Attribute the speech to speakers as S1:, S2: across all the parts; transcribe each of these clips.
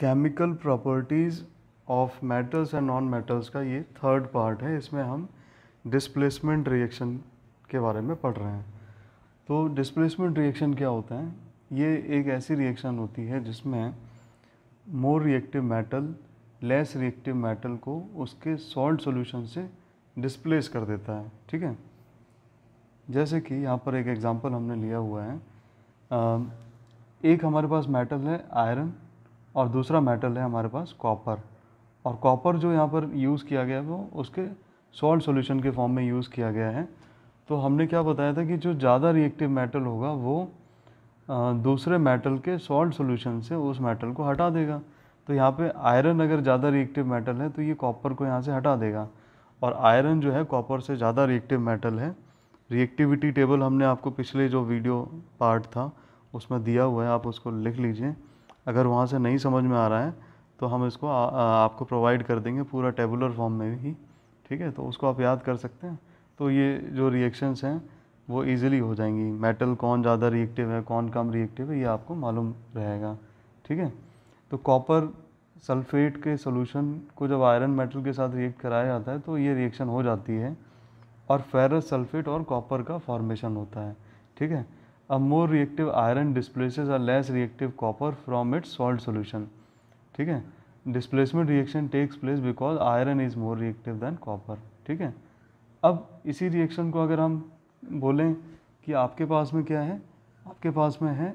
S1: chemical properties of metals and non metals का ये third part है इसमें हम डिस्प्लेसमेंट रिएक्शन के बारे में पढ़ रहे हैं तो डिस्प्लेसमेंट रिएक्शन क्या होता है ये एक ऐसी रिएक्शन होती है जिसमें more reactive metal less reactive metal को उसके सॉल्ट सॉल्यूशन से डिस्प्लेस कर देता है ठीक है जैसे कि यहाँ पर एक एग्जाम्पल हमने लिया हुआ है एक हमारे पास मेटल है आयरन और दूसरा मेटल है हमारे पास कॉपर और कॉपर जो यहाँ पर यूज़ किया गया है वो उसके सॉल्ट सॉल्यूशन के फॉर्म में यूज़ किया गया है तो हमने क्या बताया था कि जो ज़्यादा रिएक्टिव मेटल होगा वो दूसरे मेटल के सॉल्ट सॉल्यूशन से उस मेटल को हटा देगा तो यहाँ पे आयरन अगर ज़्यादा रिएक्टिव मेटल है तो ये कॉपर को यहाँ से हटा देगा और आयरन जो है कॉपर से ज़्यादा रिएक्टिव मेटल है रिएक्टिविटी टेबल हमने आपको पिछले जो वीडियो पार्ट था उसमें दिया हुआ है आप उसको लिख लीजिए अगर वहाँ से नहीं समझ में आ रहा है तो हम इसको आ, आ, आपको प्रोवाइड कर देंगे पूरा टेबुलर फॉर्म में भी ठीक है तो उसको आप याद कर सकते हैं तो ये जो रिएक्शंस हैं वो ईजिली हो जाएंगी मेटल कौन ज़्यादा रिएक्टिव है कौन कम रिएक्टिव है ये आपको मालूम रहेगा ठीक है तो कॉपर सल्फेट के सोल्यूशन को जब आयरन मेटल के साथ रिएक्ट कराया जाता है तो ये रिएक्शन हो जाती है और फेरस सल्फेट और कॉपर का फॉर्मेशन होता है ठीक है a more reactive iron displaces a less reactive copper from its salt solution ठीक है displacement reaction takes place because iron is more reactive than copper ठीक है अब इसी रिएक्शन को अगर हम बोलें कि आपके पास में क्या है आपके पास में है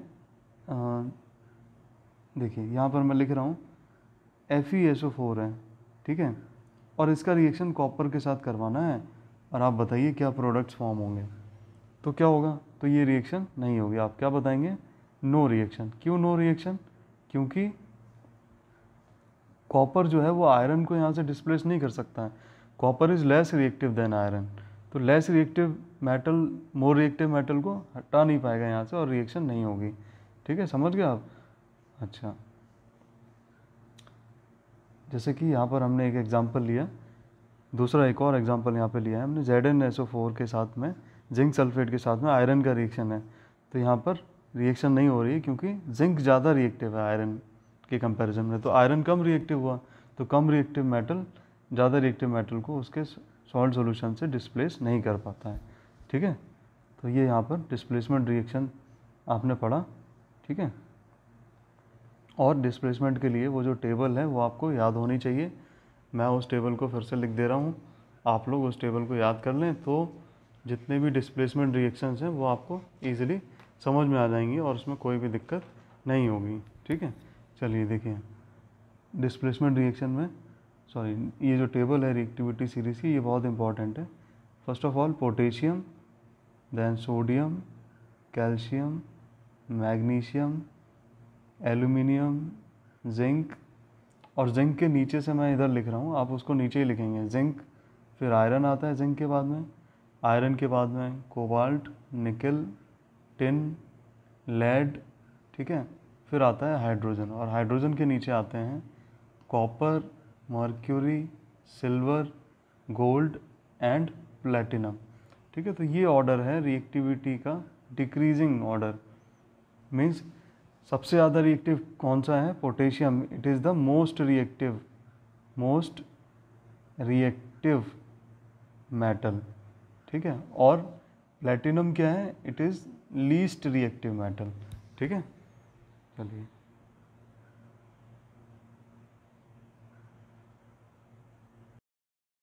S1: देखिए यहाँ पर मैं लिख रहा हूँ F E S O four है ठीक है और इसका रिएक्शन कॉपर के साथ करवाना है और आप बताइए क्या प्रोडक्ट्स फॉर्म होंगे तो क्या होगा तो ये रिएक्शन नहीं होगी आप क्या बताएंगे नो रिएक्शन क्यों नो रिएक्शन क्योंकि कॉपर जो है वो आयरन को यहाँ से डिस्प्लेस नहीं कर सकता है copper is less reactive than iron तो less reactive metal more reactive metal को हटा नहीं पाएगा यहाँ से और रिएक्शन नहीं होगी ठीक है समझ गए आप अच्छा जैसे कि यहाँ पर हमने एक एग्ज़ाम्पल लिया दूसरा एक और एग्ज़ाम्पल यहाँ पे लिया है हमने Z N S O four के साथ में जिंक सल्फेट के साथ में आयरन का रिएक्शन है तो यहाँ पर रिएक्शन नहीं हो रही है क्योंकि जिंक ज़्यादा रिएक्टिव है आयरन के कंपैरिजन में तो आयरन कम रिएक्टिव हुआ तो कम रिएक्टिव मेटल ज़्यादा रिएक्टिव मेटल को उसके सॉल्ट सोल्यूशन से डिस्प्लेस नहीं कर पाता है ठीक है तो ये यहाँ पर डिस्प्लेसमेंट रिएक्शन आपने पढ़ा ठीक है और डिस्प्लेसमेंट के लिए वो जो टेबल है वो आपको याद होनी चाहिए मैं उस टेबल को फिर से लिख दे रहा हूँ आप लोग उस टेबल को याद कर लें तो जितने भी डिस्प्लेसमेंट रिएक्शंस हैं वो आपको ईजिली समझ में आ जाएंगी और उसमें कोई भी दिक्कत नहीं होगी ठीक है चलिए देखिए डिस्प्लेसमेंट रिएक्शन में सॉरी ये जो टेबल है रिएक्टिविटी सीरीज की ये बहुत इंपॉर्टेंट है first of all potassium then sodium calcium magnesium aluminium zinc और जिंक के नीचे से मैं इधर लिख रहा हूँ आप उसको नीचे ही लिखेंगे जिंक फिर आयरन आता है जिंक के बाद में आयरन के बाद में कोबाल्ट निकल टिन लेड ठीक है फिर आता है हाइड्रोजन और हाइड्रोजन के नीचे आते हैं copper mercury silver gold and platinum ठीक है तो ये ऑर्डर है रिएक्टिविटी का डिक्रीजिंग ऑर्डर मीन्स सबसे ज़्यादा रिएक्टिव कौन सा है potassium it is the most reactive most reactive metal ठीक है और प्लेटिनम क्या है it is least reactive metal ठीक है चलिए